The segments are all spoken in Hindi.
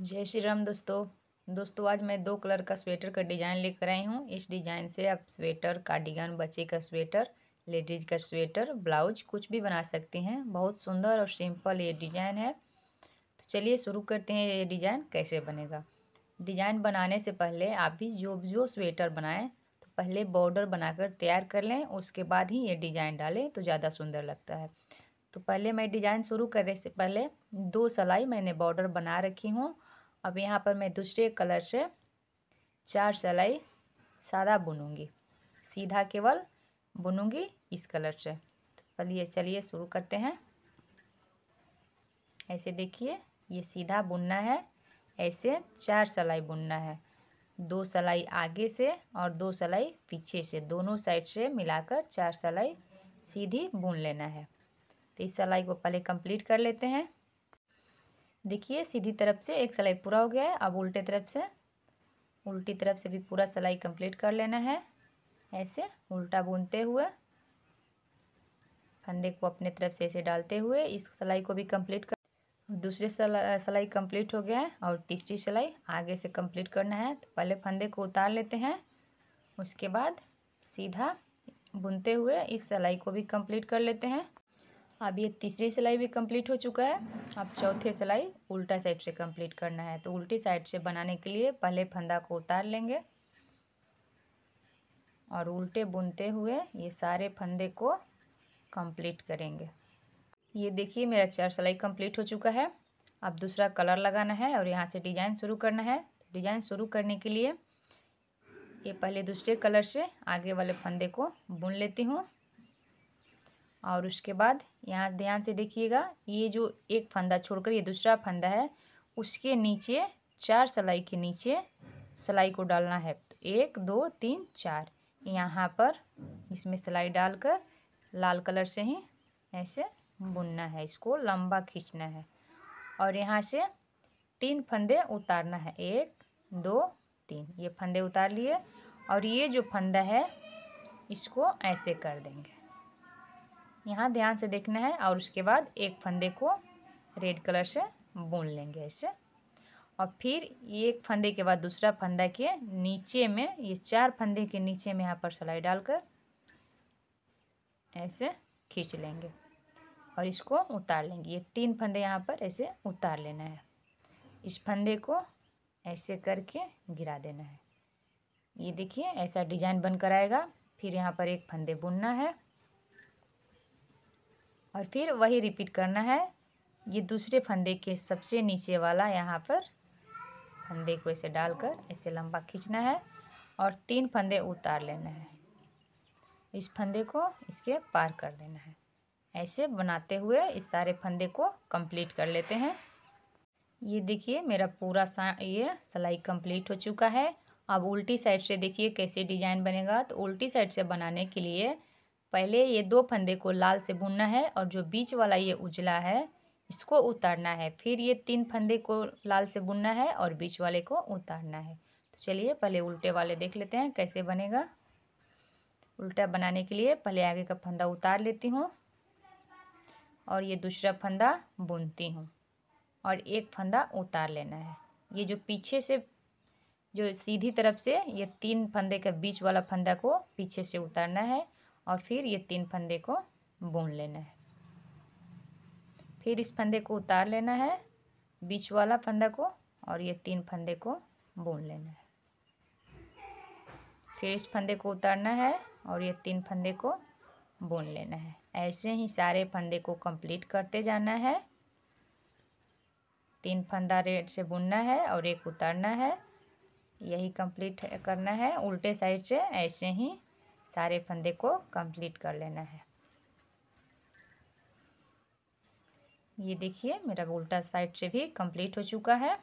जय श्री राम दोस्तों दोस्तों आज मैं दो कलर का स्वेटर का डिज़ाइन लेकर आई हूँ इस डिज़ाइन से आप स्वेटर कार्डिगन बच्चे का स्वेटर लेडीज का स्वेटर ब्लाउज कुछ भी बना सकते हैं बहुत सुंदर और सिंपल ये डिज़ाइन है तो चलिए शुरू करते हैं ये डिज़ाइन कैसे बनेगा डिज़ाइन बनाने से पहले आप भी जो जो स्वेटर बनाएं तो पहले बॉर्डर बनाकर तैयार कर लें उसके बाद ही ये डिज़ाइन डालें तो ज़्यादा सुंदर लगता है तो पहले मैं डिज़ाइन शुरू करने से पहले दो सलाई मैंने बॉर्डर बना रखी हूँ अब यहाँ पर मैं दूसरे कलर से चार सलाई सादा बुनूंगी सीधा केवल बुनूंगी इस कलर से तो पहले चलिए शुरू करते हैं ऐसे देखिए ये सीधा बुनना है ऐसे चार सलाई बुनना है दो सलाई आगे से और दो सलाई पीछे से दोनों साइड से मिलाकर चार सलाई सीधी बुन लेना है तो इस सलाई को पहले कंप्लीट कर लेते हैं देखिए सीधी तरफ से एक सिलाई पूरा हो गया है अब उल्टे तरफ से उल्टी तरफ से भी पूरा सिलाई कंप्लीट कर लेना है ऐसे उल्टा बुनते हुए फंदे को अपने तरफ से ऐसे डालते हुए इस सिलाई को भी कंप्लीट कर दूसरे सिलाई कंप्लीट हो गया है और तीसरी सिलाई आगे से कंप्लीट करना है तो पहले फंदे को उतार लेते हैं उसके बाद सीधा बुनते हुए इस सिलाई को भी कंप्लीट कर लेते हैं अब ये तीसरी सिलाई भी कंप्लीट हो चुका है अब चौथे सिलाई उल्टा साइड से कंप्लीट करना है तो उल्टी साइड से बनाने के लिए पहले फंदा को उतार लेंगे और उल्टे बुनते हुए ये सारे फंदे को कंप्लीट करेंगे ये देखिए मेरा चार सिलाई कंप्लीट हो चुका है अब दूसरा कलर लगाना है और यहाँ से डिजाइन शुरू करना है डिजाइन शुरू करने के लिए ये पहले दूसरे कलर से आगे वाले फंदे को बुन लेती हूँ और उसके बाद यहाँ ध्यान से देखिएगा ये जो एक फंदा छोड़कर ये दूसरा फंदा है उसके नीचे चार सिलाई के नीचे सिलाई को डालना है तो एक दो तीन चार यहाँ पर इसमें सिलाई डालकर लाल कलर से ही ऐसे बुनना है इसको लंबा खींचना है और यहाँ से तीन फंदे उतारना है एक दो तीन ये फंदे उतार लिए और ये जो फंदा है इसको ऐसे कर देंगे यहाँ ध्यान से देखना है और उसके बाद एक फंदे को रेड कलर से बुन लेंगे ऐसे और फिर एक फंदे के बाद दूसरा फंदा के नीचे में ये चार फंदे के नीचे में यहाँ पर सलाई डालकर ऐसे खींच लेंगे और इसको उतार लेंगे ये तीन फंदे यहाँ पर ऐसे उतार लेना है इस फंदे को ऐसे करके गिरा देना है ये देखिए ऐसा डिजाइन बनकर आएगा फिर यहाँ पर एक फंदे बुनना है और फिर वही रिपीट करना है ये दूसरे फंदे के सबसे नीचे वाला यहाँ पर फंदे को ऐसे डालकर ऐसे लंबा खींचना है और तीन फंदे उतार लेना है इस फंदे को इसके पार कर देना है ऐसे बनाते हुए इस सारे फंदे को कंप्लीट कर लेते हैं ये देखिए मेरा पूरा सा ये सिलाई कंप्लीट हो चुका है अब उल्टी साइड से देखिए कैसे डिजाइन बनेगा तो उल्टी साइड से बनाने के लिए पहले ये दो फंदे को लाल से बुनना है और जो बीच वाला ये उजला है इसको उतारना है फिर ये तीन फंदे को लाल से बुनना है और बीच वाले को उतारना है तो चलिए पहले उल्टे वाले देख लेते हैं कैसे बनेगा उल्टा बनाने के लिए पहले आगे का फंदा उतार लेती हूँ और ये दूसरा फंदा बुनती हूँ और एक फंदा उतार लेना है ये जो पीछे से जो सीधी तरफ से ये तीन फंदे के बीच वाला फंदा को पीछे से उतारना है और फिर ये तीन फंदे को बुन लेना है फिर इस फंदे को उतार लेना है बीच वाला फंदा को और ये तीन फंदे को बुन लेना है फिर इस फंदे को उतारना है और ये तीन फंदे को बुन लेना है ऐसे ही सारे फंदे को कंप्लीट करते जाना है तीन फंदा रेड से बुनना है और एक उतारना है यही कंप्लीट करना है उल्टे साइड से ऐसे ही सारे फंदे को कंप्लीट कर लेना है ये देखिए मेरा उल्टा साइड से भी कंप्लीट हो चुका है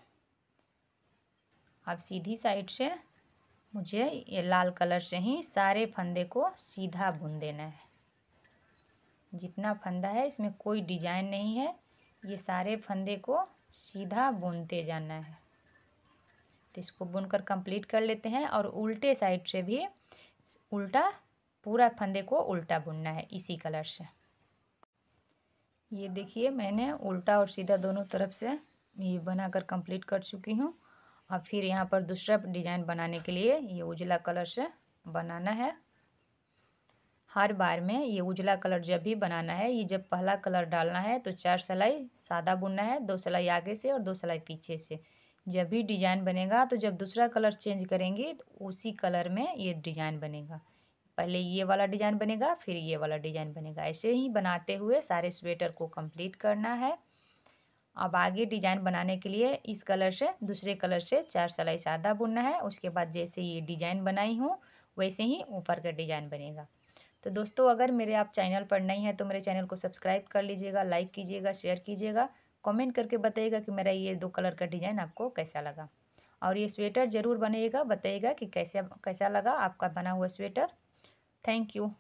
अब सीधी साइड से मुझे ये लाल कलर से ही सारे फंदे को सीधा बुन देना है जितना फंदा है इसमें कोई डिजाइन नहीं है ये सारे फंदे को सीधा बुनते जाना है तो इसको बुनकर कंप्लीट कर लेते हैं और उल्टे साइड से भी उल्टा पूरा फंदे को उल्टा बुनना है इसी कलर से ये देखिए मैंने उल्टा और सीधा दोनों तरफ से ये बनाकर कंप्लीट कर चुकी हूँ और फिर यहाँ पर दूसरा डिज़ाइन बनाने के लिए ये उजला कलर से बनाना है हर बार में ये उजला कलर जब भी बनाना है ये जब पहला कलर डालना है तो चार सिलाई सादा बुनना है दो सिलाई आगे से और दो सिलाई पीछे से जब भी डिजाइन बनेगा तो जब दूसरा कलर चेंज करेंगे तो उसी कलर में ये डिजाइन बनेगा पहले ये वाला डिजाइन बनेगा फिर ये वाला डिजाइन बनेगा ऐसे ही बनाते हुए सारे स्वेटर को कंप्लीट करना है अब आगे डिजाइन बनाने के लिए इस कलर से दूसरे कलर से चार सलाई सादा बुनना है उसके बाद जैसे ये डिजाइन बनाई हूँ वैसे ही ऊपर का डिजाइन बनेगा तो दोस्तों अगर मेरे आप चैनल पर नहीं है तो मेरे चैनल को सब्सक्राइब कर लीजिएगा लाइक कीजिएगा शेयर कीजिएगा कमेंट करके बताइएगा कि मेरा ये दो कलर का डिज़ाइन आपको कैसा लगा और ये स्वेटर ज़रूर बनेगा बताइएगा कि कैसे कैसा लगा आपका बना हुआ स्वेटर थैंक यू